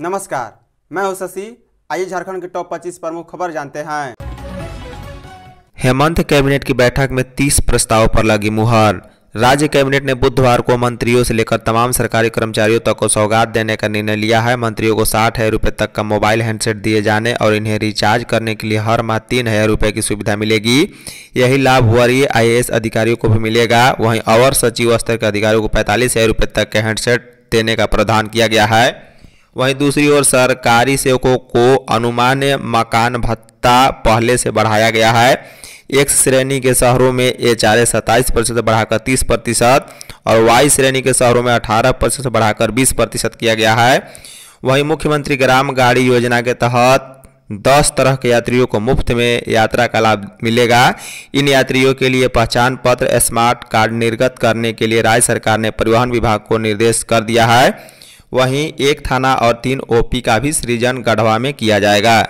नमस्कार मैं हूं शशि आइए झारखंड के टॉप 25 प्रमुख खबर जानते हैं हेमंत कैबिनेट की बैठक में 30 प्रस्ताव पर लगी मुहर राज्य कैबिनेट ने बुधवार को मंत्रियों से लेकर तमाम सरकारी कर्मचारियों तक को सौगात देने का निर्णय लिया है मंत्रियों को साठ हजार रुपये तक का मोबाइल हैंडसेट दिए जाने और इन्हें रिचार्ज करने के लिए हर माह तीन हजार रुपये की सुविधा मिलेगी यही लाभ वरीय आई अधिकारियों को भी मिलेगा वहीं अवर सचिव स्तर के अधिकारियों को पैंतालीस हजार रुपये तक के हैंडसेट देने का प्रावधान किया गया है वहीं दूसरी ओर सरकारी सेवकों को अनुमान मकान भत्ता पहले से बढ़ाया गया है एक्स श्रेणी के शहरों में ये चारे सत्ताईस प्रतिशत बढ़ाकर तीस प्रतिशत और वाई श्रेणी के शहरों में अठारह प्रतिशत बढ़ाकर बीस प्रतिशत किया गया है वहीं मुख्यमंत्री ग्राम गाड़ी योजना के तहत दस तरह के यात्रियों को मुफ्त में यात्रा का लाभ मिलेगा इन यात्रियों के लिए पहचान पत्र स्मार्ट कार्ड निर्गत करने के लिए राज्य सरकार ने परिवहन विभाग को निर्देश कर दिया है वहीं एक थाना और तीन ओपी का भी सृजन गढ़वा में किया जाएगा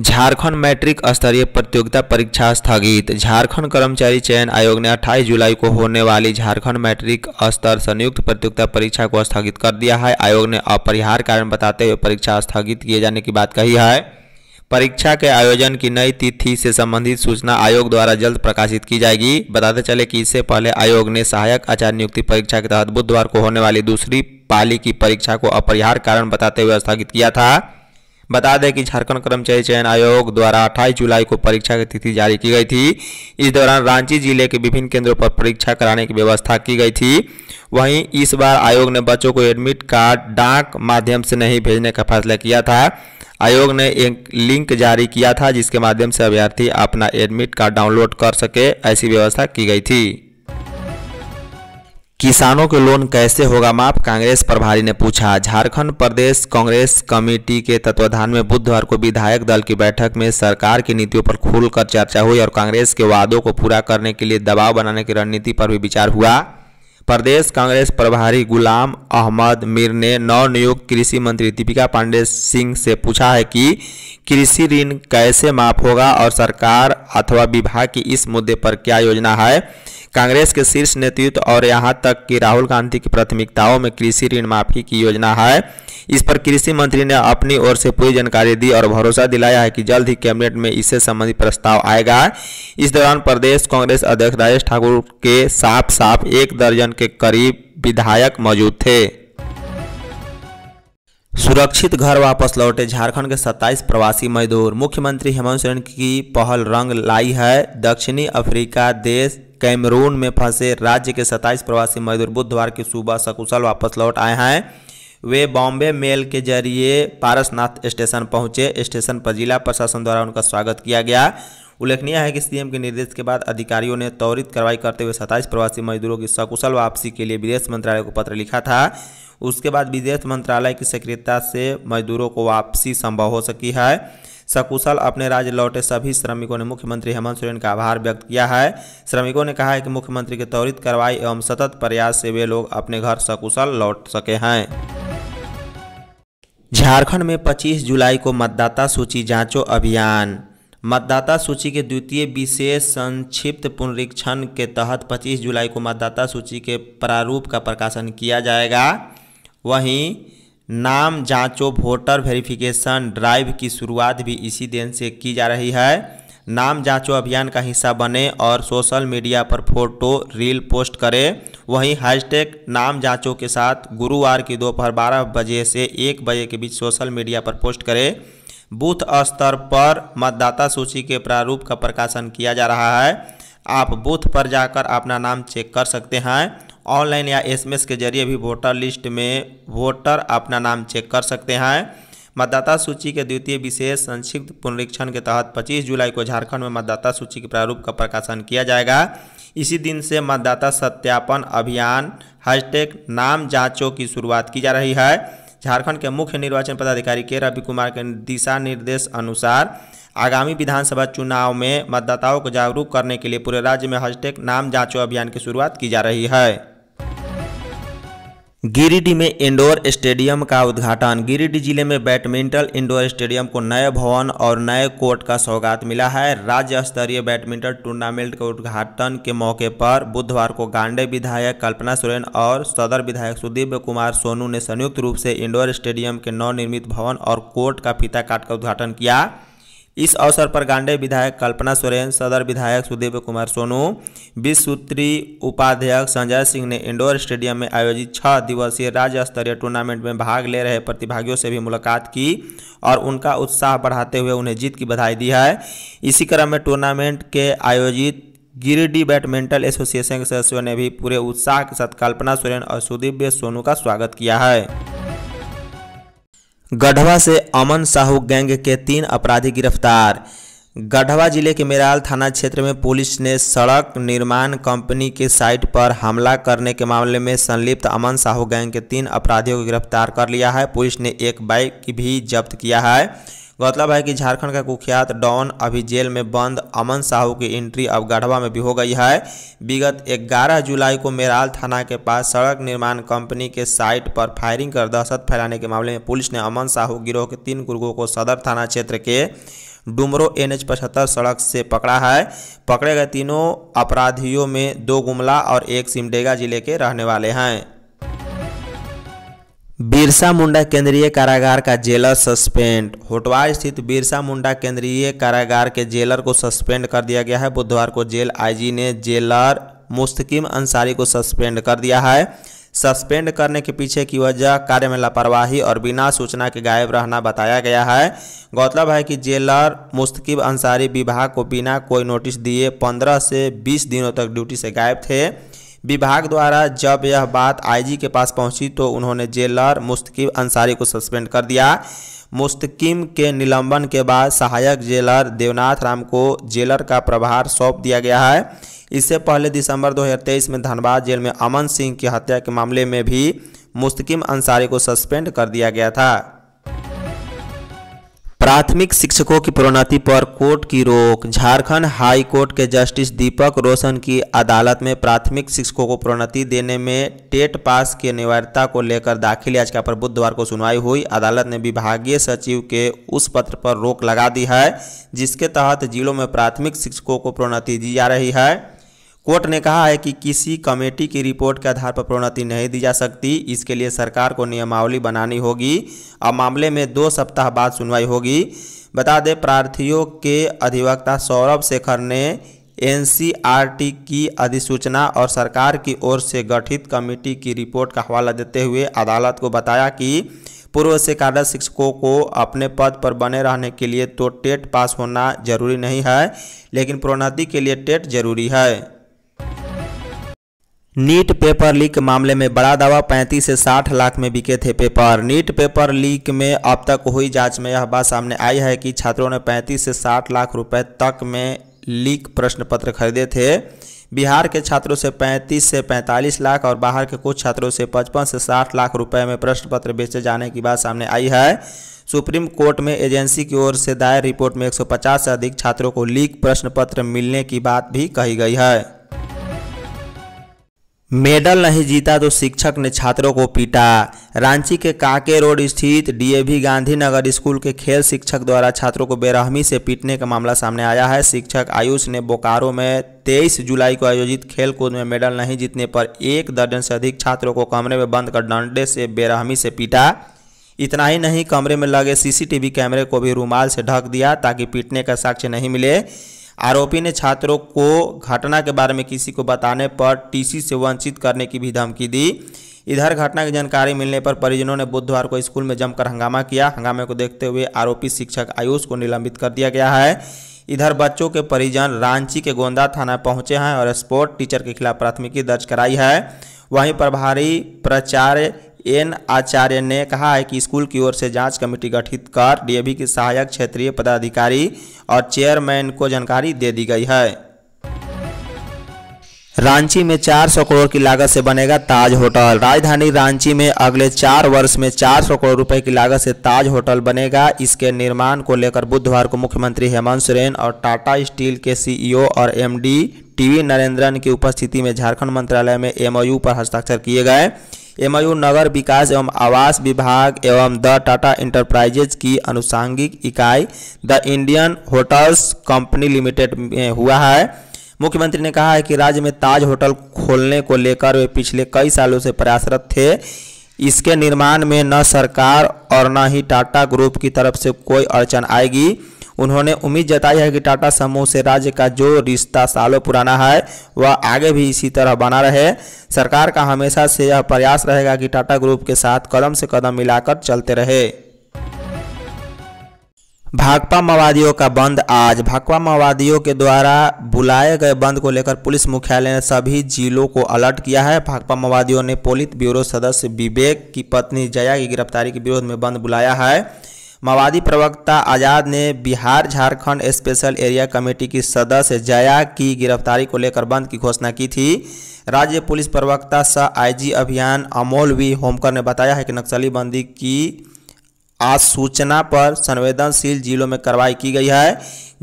झारखंड मैट्रिक स्तरीय प्रतियोगिता परीक्षा स्थगित झारखंड कर्मचारी चयन आयोग ने 28 जुलाई को होने वाली झारखंड मैट्रिक स्तर संयुक्त प्रतियोगिता परीक्षा को स्थगित कर दिया है आयोग ने अपरिहार कारण बताते हुए परीक्षा स्थगित किए जाने की बात कही है परीक्षा के आयोजन की नई तिथि से संबंधित सूचना आयोग द्वारा जल्द प्रकाशित की जाएगी बताते चले कि इससे पहले आयोग ने सहायक आचार नियुक्ति परीक्षा के तहत बुधवार को होने वाली दूसरी पाली की परीक्षा को अपरिहार कारण बताते हुए स्थगित किया था बता दें कि झारखंड कर्मचारी चयन आयोग द्वारा 28 जुलाई को परीक्षा की तिथि जारी की गई थी इस दौरान रांची जिले के विभिन्न केंद्रों पर परीक्षा कराने की व्यवस्था की गई थी वहीं इस बार आयोग ने बच्चों को एडमिट कार्ड डाक माध्यम से नहीं भेजने का फैसला किया था आयोग ने एक लिंक जारी किया था जिसके माध्यम से अभ्यर्थी अपना एडमिट कार्ड डाउनलोड कर सके ऐसी व्यवस्था की गई थी किसानों के लोन कैसे होगा माफ कांग्रेस प्रभारी ने पूछा झारखंड प्रदेश कांग्रेस कमेटी के तत्वाधान में बुधवार को विधायक दल की बैठक में सरकार की नीतियों पर खुलकर चर्चा हुई और कांग्रेस के वादों को पूरा करने के लिए दबाव बनाने की रणनीति पर भी विचार हुआ प्रदेश कांग्रेस प्रभारी गुलाम अहमद मीर ने नवनियुक्त कृषि मंत्री दीपिका पांडे सिंह से पूछा है कि कृषि ऋण कैसे माफ होगा और सरकार अथवा विभाग की इस मुद्दे पर क्या योजना है कांग्रेस के शीर्ष नेतृत्व और यहां तक कि राहुल गांधी की प्राथमिकताओं में कृषि ऋण माफी की योजना है इस पर कृषि मंत्री ने अपनी ओर से पूरी जानकारी दी और भरोसा दिलाया है कि जल्द ही कैबिनेट में इससे संबंधित प्रस्ताव आएगा इस दौरान प्रदेश कांग्रेस अध्यक्ष राजेश ठाकुर के साफ साफ एक दर्जन के करीब विधायक मौजूद थे सुरक्षित घर वापस लौटे झारखंड के 27 प्रवासी मजदूर मुख्यमंत्री हेमंत सोरेन की पहल रंग लाई है दक्षिणी अफ्रीका देश कैमरून में फंसे राज्य के 27 प्रवासी मजदूर बुधवार की सुबह सकुशल वापस लौट आए हैं वे बॉम्बे मेल के जरिए पारसनाथ स्टेशन पहुंचे स्टेशन पर जिला प्रशासन द्वारा उनका स्वागत किया गया उल्लेखनीय है कि सीएम के निर्देश के बाद अधिकारियों ने त्वरित कार्रवाई करते हुए सत्ताईस प्रवासी मजदूरों की सकुशल वापसी के लिए विदेश मंत्रालय को पत्र लिखा था उसके बाद विदेश मंत्रालय की सक्रियता से मजदूरों को वापसी संभव हो सकी है सकुशल अपने राज्य लौटे सभी श्रमिकों ने मुख्यमंत्री हेमंत सोरेन का आभार व्यक्त किया है श्रमिकों ने कहा है कि मुख्यमंत्री के त्वरित कार्रवाई एवं सतत प्रयास से वे लोग अपने घर सकुशल लौट सके हैं झारखंड में 25 जुलाई को मतदाता सूची जांचो अभियान मतदाता सूची के द्वितीय विशेष संक्षिप्त पुनरीक्षण के तहत 25 जुलाई को मतदाता सूची के प्रारूप का प्रकाशन किया जाएगा वहीं नाम जांचो वोटर वेरिफिकेशन ड्राइव की शुरुआत भी इसी दिन से की जा रही है नाम जांचो अभियान का हिस्सा बने और सोशल मीडिया पर फोटो रील पोस्ट करें वहीं हैशटैग नाम जांचो के साथ गुरुवार की दोपहर बारह बजे से एक बजे के बीच सोशल मीडिया पर पोस्ट करें बूथ स्तर पर मतदाता सूची के प्रारूप का प्रकाशन किया जा रहा है आप बूथ पर जाकर अपना नाम चेक कर सकते हैं ऑनलाइन या एसएमएस के जरिए भी वोटर लिस्ट में वोटर अपना नाम चेक कर सकते हैं मतदाता सूची के द्वितीय विशेष संक्षिप्त पुनरीक्षण के तहत 25 जुलाई को झारखंड में मतदाता सूची के प्रारूप का प्रकाशन किया जाएगा इसी दिन से मतदाता सत्यापन अभियान हैशटैग नाम जाँचों की शुरुआत की जा रही है झारखंड के मुख्य निर्वाचन पदाधिकारी के रवि कुमार के दिशा निर्देश अनुसार आगामी विधानसभा चुनाव में मतदाताओं को जागरूक करने के लिए पूरे राज्य में हैशटैग नाम जाँचों अभियान की शुरुआत की जा रही है गिरिडीह में इंडोर स्टेडियम का उद्घाटन गिरिडीह जिले में बैडमिंटन इंडोर स्टेडियम को नए भवन और नए कोर्ट का सौगात मिला है राज्य स्तरीय बैडमिंटन टूर्नामेंट के उद्घाटन के मौके पर बुधवार को गांडे विधायक कल्पना सोरेन और सदर विधायक सुदीप कुमार सोनू ने संयुक्त रूप से इंडोर स्टेडियम के नवनिर्मित भवन और कोर्ट का फीता काट का उद्घाटन किया इस अवसर पर गांडे विधायक कल्पना सोरेन सदर विधायक सुदीप कुमार सोनू विश्व सूत्री उपाध्यक्ष संजय सिंह ने इंडोर स्टेडियम में आयोजित छः दिवसीय राज्य स्तरीय टूर्नामेंट में भाग ले रहे प्रतिभागियों से भी मुलाकात की और उनका उत्साह बढ़ाते हुए उन्हें जीत की बधाई दी है इसी क्रम में टूर्नामेंट के आयोजित गिरिडीह बैडमिंटन एसोसिएशन के सदस्यों ने भी पूरे उत्साह के साथ कल्पना सोरेन और सुदीप सोनू का स्वागत किया है गढ़वा से अमन साहू गैंग के तीन अपराधी गिरफ्तार गढ़वा जिले के मेराल थाना क्षेत्र में पुलिस ने सड़क निर्माण कंपनी के साइट पर हमला करने के मामले में संलिप्त अमन साहू गैंग के तीन अपराधियों को गिरफ्तार कर लिया है पुलिस ने एक बाइक भी जब्त किया है गौरतलब है कि झारखंड का कुख्यात डॉन अभी जेल में बंद अमन साहू की एंट्री अब गढ़वा में भी हो गई है विगत 11 जुलाई को मेराल थाना के पास सड़क निर्माण कंपनी के साइट पर फायरिंग कर दहशत फैलाने के मामले में पुलिस ने अमन साहू गिरोह के तीन गुर्गों को सदर थाना क्षेत्र के डुमरो एन एच पचहत्तर सड़क से पकड़ा है पकड़े गए तीनों अपराधियों में दो गुमला और एक सिमडेगा जिले के रहने वाले हैं बिरसा मुंडा केंद्रीय कारागार का जेलर सस्पेंड होटवा स्थित बिरसा मुंडा केंद्रीय कारागार के जेलर को सस्पेंड कर दिया गया है बुधवार को जेल आईजी ने जेलर मुस्तकिम अंसारी को सस्पेंड कर दिया है सस्पेंड करने के पीछे की वजह कार्य में लापरवाही और बिना सूचना के गायब रहना बताया गया है गौरतलब है कि जेलर मुस्तकिब अंसारी विभाग को बिना कोई नोटिस दिए पंद्रह से बीस दिनों तक ड्यूटी से गायब थे विभाग द्वारा जब यह बात आईजी के पास पहुंची तो उन्होंने जेलर मुस्तकीम अंसारी को सस्पेंड कर दिया मुस्तकिम के निलंबन के बाद सहायक जेलर देवनाथ राम को जेलर का प्रभार सौंप दिया गया है इससे पहले दिसंबर 2023 में धनबाद जेल में अमन सिंह की हत्या के मामले में भी मुस्तकिम अंसारी को सस्पेंड कर दिया गया था प्राथमिक शिक्षकों की प्रोन्नति पर कोर्ट की रोक झारखंड हाई कोर्ट के जस्टिस दीपक रोशन की अदालत में प्राथमिक शिक्षकों को प्रोन्नति देने में टेट पास की अनिवार्यता को लेकर दाखिल याचिका पर बुधवार को सुनवाई हुई अदालत ने विभागीय सचिव के उस पत्र पर रोक लगा दी है जिसके तहत जिलों में प्राथमिक शिक्षकों को प्रोन्नति दी जा रही है कोर्ट ने कहा है कि किसी कमेटी की रिपोर्ट के आधार पर प्रोन्नति नहीं दी जा सकती इसके लिए सरकार को नियमावली बनानी होगी और मामले में दो सप्ताह बाद सुनवाई होगी बता दें प्रार्थियों के अधिवक्ता सौरभ शेखर ने एनसीईआरटी की अधिसूचना और सरकार की ओर से गठित कमेटी की रिपोर्ट का हवाला देते हुए अदालत को बताया कि पूर्व से कार्यरत शिक्षकों को अपने पद पर बने रहने के लिए तो टेट पास होना जरूरी नहीं है लेकिन प्रोन्नति के लिए टेट जरूरी है नीट पेपर लीक मामले में बड़ा दावा 35 से 60 लाख में बिके थे पेपर नीट पेपर लीक में अब तक हुई जांच में यह बात सामने आई है कि छात्रों ने 35 से 60 लाख रुपए तक में लीक प्रश्न पत्र खरीदे थे बिहार के छात्रों से 35 से 45 लाख और बाहर के कुछ छात्रों से 55 से 60 लाख रुपए में प्रश्न पत्र बेचे जाने की बात सामने आई है सुप्रीम कोर्ट में एजेंसी की ओर से दायर रिपोर्ट में एक से अधिक छात्रों को लीक प्रश्न पत्र मिलने की बात भी कही गई है मेडल नहीं जीता तो शिक्षक ने छात्रों को पीटा रांची के काके रोड स्थित डीएवी गांधीनगर स्कूल के खेल शिक्षक द्वारा छात्रों को बेरहमी से पीटने का मामला सामने आया है शिक्षक आयुष ने बोकारो में 23 जुलाई को आयोजित खेल कूद में मेडल नहीं जीतने पर एक दर्जन से अधिक छात्रों को कमरे में बंद कर डंडे से बेरहमी से पीटा इतना ही नहीं कमरे में लगे सीसीटीवी कैमरे को भी रूमाल से ढक दिया ताकि पीटने का साक्ष्य नहीं मिले आरोपी ने छात्रों को घटना के बारे में किसी को बताने पर टीसी से वंचित करने की भी धमकी दी इधर घटना की जानकारी मिलने पर परिजनों ने बुधवार को स्कूल में जमकर हंगामा किया हंगामे को देखते हुए आरोपी शिक्षक आयुष को निलंबित कर दिया गया है इधर बच्चों के परिजन रांची के गोंदा थाना पहुंचे हैं और स्पोर्ट टीचर के खिलाफ प्राथमिकी दर्ज कराई है वहीं प्रभारी प्राचार्य एन आचार्य ने कहा है कि स्कूल की ओर से जांच कमेटी गठित कर डीएवी के सहायक क्षेत्रीय पदाधिकारी और चेयरमैन को जानकारी दे दी गई है रांची में 400 करोड़ की लागत से बनेगा ताज होटल राजधानी रांची में अगले चार वर्ष में 400 करोड़ रुपए की लागत से ताज होटल बनेगा इसके निर्माण को लेकर बुधवार को मुख्यमंत्री हेमंत सोरेन और टाटा स्टील के सीईओ और एमडी टीवी नरेंद्रन की उपस्थिति में झारखंड मंत्रालय में एमओयू पर हस्ताक्षर किए गए एमयू नगर विकास एवं आवास विभाग एवं द टाटा इंटरप्राइजेज की अनुषांगिक इकाई the Indian hotels company limited में हुआ है मुख्यमंत्री ने कहा है कि राज्य में ताज होटल खोलने को लेकर वे पिछले कई सालों से प्रयासरत थे इसके निर्माण में न सरकार और न ही टाटा ग्रुप की तरफ से कोई अड़चन आएगी उन्होंने उम्मीद जताई है कि टाटा समूह से राज्य का जो रिश्ता सालों पुराना है वह आगे भी इसी तरह बना रहे सरकार का हमेशा से यह प्रयास रहेगा कि टाटा ग्रुप के साथ कदम से कदम मिलाकर चलते रहे भाकपा माओवादियों का बंद आज भाकपा माओवादियों के द्वारा बुलाए गए बंद को लेकर पुलिस मुख्यालय ने सभी जिलों को अलर्ट किया है भाकपा माओवादियों ने पोलित ब्यूरो सदस्य विवेक की पत्नी जया की गिरफ्तारी के विरोध में बंद बुलाया है माओवादी प्रवक्ता आज़ाद ने Bihar Jharkhand special area committee की सदस्य जया की गिरफ्तारी को लेकर बंद की घोषणा की थी राज्य पुलिस प्रवक्ता सह आईजी अभियान अमोल वी होमकर ने बताया है कि नक्सली बंदी की आज सूचना पर संवेदनशील जिलों में कार्रवाई की गई है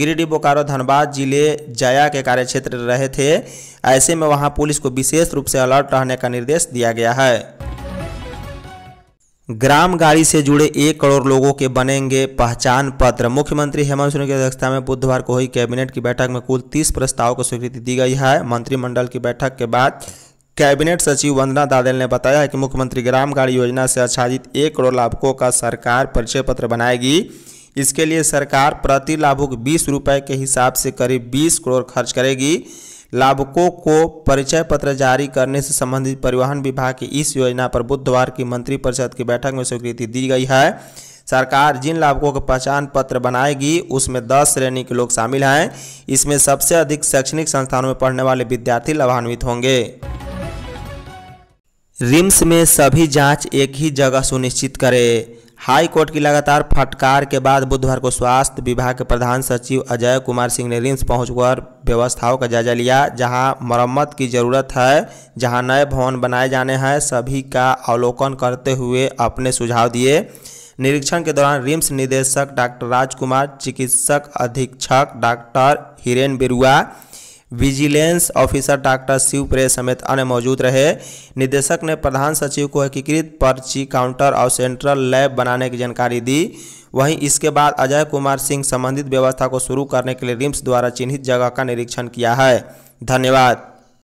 गिरिडीह बोकारो धनबाद जिले जया के कार्यक्षेत्र रहे थे ऐसे में वहां पुलिस को विशेष रूप से अलर्ट रहने का निर्देश दिया गया है ग्राम गाड़ी से जुड़े एक करोड़ लोगों के बनेंगे पहचान पत्र मुख्यमंत्री हेमंत सोरेन की अध्यक्षता में बुधवार को हुई कैबिनेट की बैठक में कुल तीस प्रस्ताव को स्वीकृति दी गई है मंत्रिमंडल की बैठक के बाद कैबिनेट सचिव वंदना दादेल ने बताया है कि मुख्यमंत्री ग्राम गाड़ी योजना से आच्छादित एक करोड़ लाभुकों का सरकार परिचय पत्र बनाएगी इसके लिए सरकार प्रति लाभुक बीस रुपये के हिसाब से करीब बीस करोड़ खर्च करेगी लाभकों को परिचय पत्र जारी करने से संबंधित परिवहन विभाग की इस योजना पर बुधवार की मंत्रिपरिषद की बैठक में स्वीकृति दी गई है सरकार जिन लाभकों का पहचान पत्र बनाएगी उसमें दस श्रेणी के लोग शामिल हैं इसमें सबसे अधिक शैक्षणिक संस्थानों में पढ़ने वाले विद्यार्थी लाभान्वित होंगे रिम्स में सभी जांच एक ही जगह सुनिश्चित करें हाई कोर्ट की लगातार फटकार के बाद बुधवार को स्वास्थ्य विभाग के प्रधान सचिव अजय कुमार सिंह ने रिम्स पहुंचकर व्यवस्थाओं का जायजा लिया जहां मरम्मत की ज़रूरत है जहां नए भवन बनाए जाने हैं सभी का अवलोकन करते हुए अपने सुझाव दिए निरीक्षण के दौरान रिम्स निदेशक डॉक्टर राजकुमार चिकित्सक अधीक्षक doctor Hiren Birua vigilance officer doctor शिवप्रे समेत अन्य मौजूद रहे निदेशक ने प्रधान सचिव को एकीकृत पर्ची काउंटर और सेंट्रल लैब बनाने की जानकारी दी वहीं इसके बाद अजय कुमार सिंह संबंधित व्यवस्था को शुरू करने के लिए रिम्स द्वारा चिन्हित जगह का निरीक्षण किया है धन्यवाद